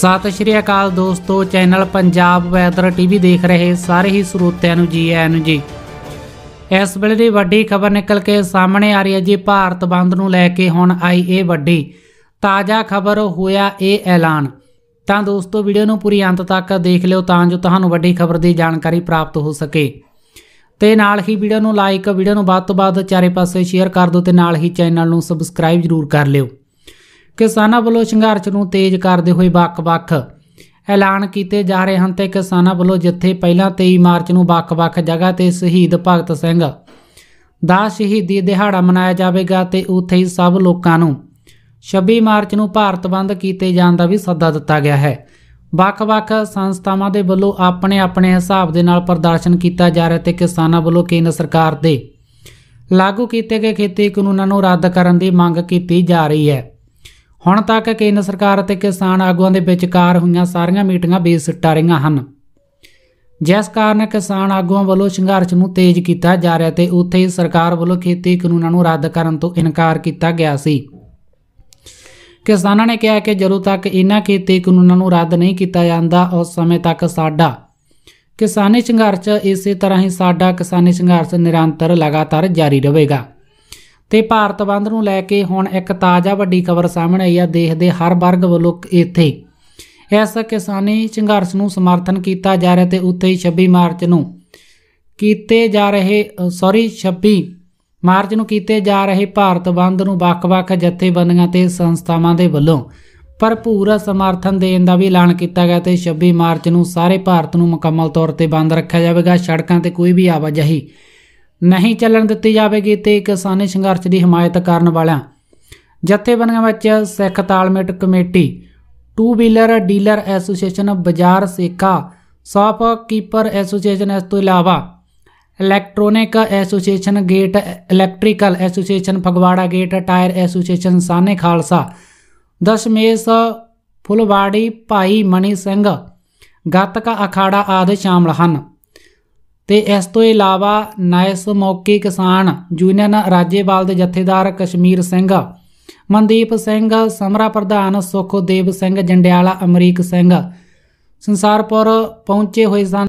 ਸਤਿ ਸ਼੍ਰੀ ਅਕਾਲ ਦੋਸਤੋ channel Punjab weather TV ਦੇਖ ਰਹੇ ਸਾਰੇ ਹੀ ਸਰੋਤਿਆਂ ਨੂੰ ਜੀ ਆਇਆਂ ਨੂੰ ਜੀ ਇਸ ਵੇਲੇ ਦੀ ਵੱਡੀ ਖਬਰ ਨਿਕਲ ਕੇ ਸਾਹਮਣੇ ਆ ਰਹੀ ਹੈ ਜੀ ਭਾਰਤ ਬੰਦ ਨੂੰ ਲੈ ਕੇ ਹੁਣ ਆਈ ਇਹ ਵੱਡੀ ਤਾਜ਼ਾ ਖਬਰ ਹੋਇਆ ਇਹ ਐਲਾਨ ਤਾਂ ਦੋਸਤੋ ਵੀਡੀਓ ਨੂੰ ਪੂਰੀ ਅੰਤ ਤੱਕ ਦੇਖ ਲਿਓ ਤਾਂ ਜੋ ਤੁਹਾਨੂੰ ਵੱਡੀ ਖਬਰ ਦੀ ਜਾਣਕਾਰੀ ਪ੍ਰਾਪਤ ਹੋ ਸਕੇ ਤੇ ਨਾਲ ਹੀ ਵੀਡੀਓ ਨੂੰ ਲਾਈਕ ਵੀਡੀਓ ਨੂੰ ਵੱਧ ਤੋਂ ਵੱਧ ਚਾਰੇ ਪਾਸੇ ਸ਼ੇਅਰ ਕਰ ਦਿਓ ਤੇ ਨਾਲ ਹੀ ਚੈਨਲ ਨੂੰ ਸਬਸਕ੍ਰਾਈਬ ਜ਼ਰੂਰ ਕਰ ਲਿਓ ਕਿਸਾਨਾਂ ਵੱਲੋਂ ਸੰਘਰਸ਼ ਨੂੰ ਤੇਜ਼ ਕਰਦੇ ਹੋਏ ਵੱਖ-ਵੱਖ ਐਲਾਨ ਕੀਤੇ ਜਾ ਰਹੇ ਹਨ ਤੇ ਕਿਸਾਨਾਂ ਵੱਲੋਂ ਜਿੱਥੇ ਪਹਿਲਾਂ 23 ਮਾਰਚ ਨੂੰ ਵੱਖ-ਵੱਖ ਜਗ੍ਹਾ ਤੇ ਸ਼ਹੀਦ ਭਗਤ ਸਿੰਘ ਦਾ ਸ਼ਹੀਦੀ ਦਿਹਾੜਾ ਮਨਾਇਆ ਜਾਵੇਗਾ ਤੇ ਉੱਥੇ ਹੀ ਸਭ ਲੋਕਾਂ ਨੂੰ 26 ਮਾਰਚ ਨੂੰ ਭਾਰਤ ਬੰਦ ਕੀਤੇ ਜਾਣ ਦਾ ਵੀ ਸੱਦਾ ਦਿੱਤਾ ਗਿਆ ਹੈ ਵੱਖ-ਵੱਖ ਸੰਸਥਾਵਾਂ ਦੇ ਵੱਲੋਂ ਆਪਣੇ-ਆਪਣੇ ਹਿਸਾਬ ਦੇ ਨਾਲ ਪ੍ਰਦਰਸ਼ਨ ਕੀਤਾ ਜਾ ਰਿਹਾ ਤੇ ਕਿਸਾਨਾਂ ਵੱਲੋਂ ਕੇਂਦਰ ਸਰਕਾਰ ਦੇ ਲਾਗੂ ਕੀਤੇ ਗਏ ਖੇਤੀ ਕਾਨੂੰਨਾਂ ਨੂੰ ਰੱਦ ਕਰਨ ਦੀ ਮੰਗ ਕੀਤੀ ਜਾ ਰਹੀ ਹੈ ਹੁਣ ਤੱਕ ਕੇਂਦਰ ਸਰਕਾਰ ਅਤੇ ਕਿਸਾਨ ਆਗੂਆਂ ਦੇ ਵਿਚਕਾਰ ਹੋਈਆਂ ਸਾਰੀਆਂ ਮੀਟਿੰਗਾਂ ਬੇਸਿੱਟਾ ਰਹੀਆਂ ਹਨ ਜਿਸ ਕਾਰਨ ਕਿਸਾਨ ਆਗੂਆਂ ਵੱਲੋਂ ਸੰਘਰਸ਼ ਨੂੰ ਤੇਜ਼ ਕੀਤਾ ਜਾ ਰਿਹਾ ਤੇ ਉੱਥੇ ਹੀ ਸਰਕਾਰ ਵੱਲੋਂ ਖੇਤੀ ਕਾਨੂੰਨਾਂ ਨੂੰ ਰੱਦ ਕਰਨ ਤੋਂ ਇਨਕਾਰ ਕੀਤਾ ਗਿਆ ਸੀ ਕਿਸਾਨਾਂ ਨੇ ਕਿਹਾ ਕਿ ਜਦੋਂ ਤੱਕ ਇਹਨਾਂ ਖੇਤੀ ਕਾਨੂੰਨਾਂ ਨੂੰ ਰੱਦ ਨਹੀਂ ਕੀਤਾ ਜਾਂਦਾ ਉਸ ਸਮੇਂ ਤੱਕ ਸਾਡਾ ਕਿਸਾਨੀ ਸੰਘਰਸ਼ ਇਸੇ ਤਰ੍ਹਾਂ ਹੀ ਸਾਡਾ ਕਿਸਾਨੀ ਸੰਘਰਸ਼ ਨਿਰੰਤਰ ਲਗਾਤਾਰ ਜਾਰੀ ਰਹੇਗਾ ਤੇ ਭਾਰਤ ਬੰਦ ਨੂੰ ਲੈ ਕੇ ਹੁਣ ਇੱਕ ਤਾਜ਼ਾ ਵੱਡੀ ਖਬਰ ਸਾਹਮਣੇ ਆਈ ਆ ਦੇਖਦੇ ਹਰ ਵਰਗ ਵੱਲੋਂ ਇੱਥੇ ਇਸ ਕਿਸਾਨੀ ਸੰਘਰਸ਼ ਨੂੰ ਸਮਰਥਨ ਕੀਤਾ ਜਾ ਰਿਹਾ ਤੇ ਉੱਥੇ ਹੀ 26 ਮਾਰਚ ਨੂੰ ਕੀਤੇ ਜਾ ਰਹੇ ਸੌਰੀ 26 ਮਾਰਚ ਨੂੰ ਕੀਤੇ ਜਾ ਰਹੇ ਭਾਰਤ ਬੰਦ ਨੂੰ ਵੱਖ-ਵੱਖ ਜਥੇਬੰਦੀਆਂ ਤੇ ਸੰਸਥਾਵਾਂ ਦੇ ਵੱਲੋਂ ਭਰਪੂਰ ਸਮਰਥਨ ਦੇਣ ਦਾ ਵੀ ਐਲਾਨ ਕੀਤਾ ਗਿਆ ਤੇ 26 ਮਾਰਚ ਨੂੰ ਸਾਰੇ ਭਾਰਤ ਨੂੰ ਮੁਕੰਮਲ ਤੌਰ ਤੇ ਬੰਦ ਰੱਖਿਆ ਜਾਵੇਗਾ ਸੜਕਾਂ ਤੇ ਕੋਈ ਵੀ ਆਵਾਜਾਈ ਨਹੀਂ ਚੱਲਣ ਦਿੱਤੀ ਜਾਵੇਗੀ ਤੇ ਕਿਸਾਨੀ ਸੰਘਰਸ਼ ਦੀ ਹਮਾਇਤ ਕਰਨ ਵਾਲਿਆਂ ਜਥੇਬੰਦੀਆਂ ਵਿੱਚ ਸਿੱਖ ਤਾਲਮੇਟ committee two wheeler dealer association ਬਾਜ਼ਾਰ ਸੇਖਾ ਸਾਪ ਕੀਪਰ ਐਸੋਸੀਏਸ਼ਨ ਇਸ ਤੋਂ ਇਲਾਵਾ electronic association gate electrical association Phagwara gate tyre association ਸਾਨੇ ਖਾਲਸਾ ਦਸ਼ਮੇਸ਼ ਫੁਲਵਾੜੀ ਭਾਈ ਮਣੀ ਸਿੰਘ ਗਤਕਾ ਅਖਾੜਾ ਆਦਿ ਸ਼ਾਮਲ ਹਨ ਤੇ ਇਸ ਤੋਂ ਇਲਾਵਾ ਨਾਇਸ ਮੌਕੇ ਕਿਸਾਨ ਯੂਨੀਅਨ ਰਾਜੇਵਾਲ ਦੇ ਜਥੇਦਾਰ ਕਸ਼ਮੀਰ ਸਿੰਘ ਮਨਦੀਪ ਸਿੰਘ ਸਮਰਾ ਪ੍ਰਧਾਨ ਸੁਖਦੇਵ ਸਿੰਘ ਜੰਡਿਆਲਾ ਅਮਰੀਕ ਸਿੰਘ ਸੰਸਾਰਪੁਰ ਪਹੁੰਚੇ ਹੋਏ ਸਨ